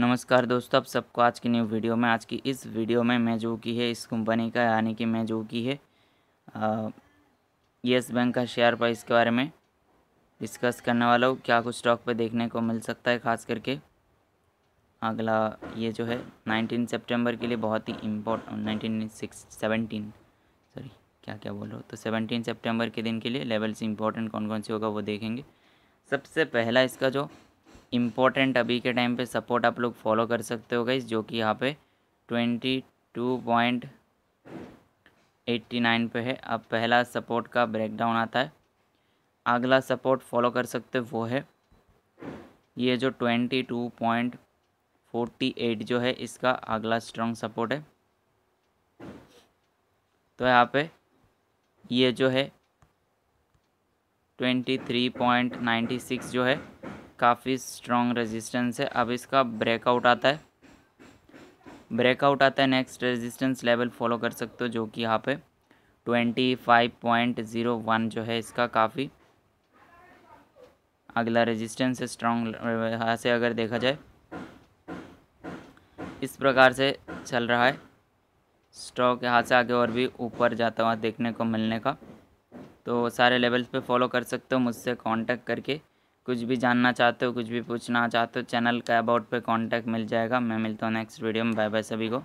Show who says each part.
Speaker 1: नमस्कार दोस्तों आप सबको आज की न्यू वीडियो में आज की इस वीडियो में मैं जो की है इस कंपनी का यानी कि मैं जो की है येस बैंक का शेयर प्राइस के बारे में डिस्कस करने वाला हूँ क्या कुछ स्टॉक पे देखने को मिल सकता है खास करके अगला ये जो है नाइनटीन सितंबर के लिए बहुत ही important nineteen six seventeen sorry क्या क्या बोलो तो सेवनटीन सेप्टेम्बर के दिन के लिए लेवल्स इंपॉर्टेंट कौन कौन सी होगा वो देखेंगे सबसे पहला इसका जो इम्पोर्टेंट अभी के टाइम पे सपोर्ट आप लोग फॉलो कर सकते हो गई जो कि यहाँ पे twenty two point eighty nine पे है अब पहला सपोर्ट का ब्रेकडाउन आता है अगला सपोर्ट फॉलो कर सकते हो वो है ये जो twenty two point forty eight जो है इसका अगला स्ट्रॉन्ग सपोर्ट है तो यहाँ पे ये जो है twenty three point ninety six जो है काफ़ी स्ट्रॉन्ग रेजिस्टेंस है अब इसका ब्रेकआउट आता है ब्रेकआउट आता है नेक्स्ट रेजिस्टेंस लेवल फॉलो कर सकते हो जो कि यहाँ पे twenty five point zero one जो है इसका काफ़ी अगला रेजिस्टेंस है स्ट्रॉन्ग यहाँ से अगर देखा जाए इस प्रकार से चल रहा है स्टॉक यहाँ से आगे और भी ऊपर जाता हुआ देखने को मिलने का तो सारे लेवल्स पे फॉलो कर सकते हो मुझसे कांटेक्ट करके कुछ भी जानना चाहते हो कुछ भी पूछना चाहते हो चैनल का अबाउट पे कांटेक्ट मिल जाएगा मैं मिलता हूँ नेक्स्ट वीडियो में बाय बाय सभी को